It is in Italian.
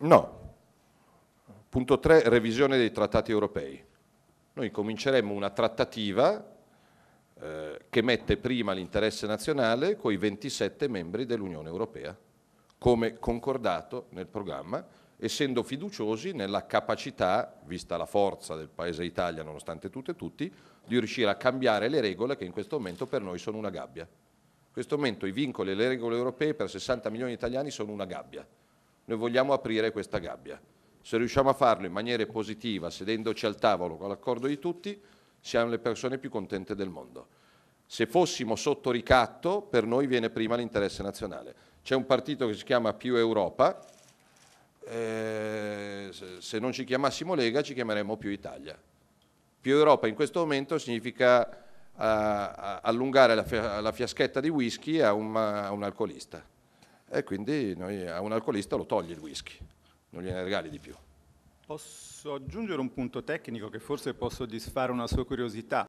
No. Punto 3, revisione dei trattati europei. Noi cominceremo una trattativa eh, che mette prima l'interesse nazionale con i 27 membri dell'Unione Europea, come concordato nel programma, essendo fiduciosi nella capacità, vista la forza del Paese Italia, nonostante tutto e tutti, di riuscire a cambiare le regole che in questo momento per noi sono una gabbia. In questo momento i vincoli e le regole europee per 60 milioni di italiani sono una gabbia. Noi vogliamo aprire questa gabbia. Se riusciamo a farlo in maniera positiva, sedendoci al tavolo con l'accordo di tutti, siamo le persone più contente del mondo. Se fossimo sotto ricatto, per noi viene prima l'interesse nazionale. C'è un partito che si chiama Più Europa, eh, se non ci chiamassimo Lega ci chiameremmo Più Italia. Più Europa in questo momento significa eh, allungare la, la, fiaschetta di whisky a, un, a un alcolista e quindi noi, a un alcolista lo togli il whisky, non gliene regali di più. Posso aggiungere un punto tecnico che forse può soddisfare una sua curiosità.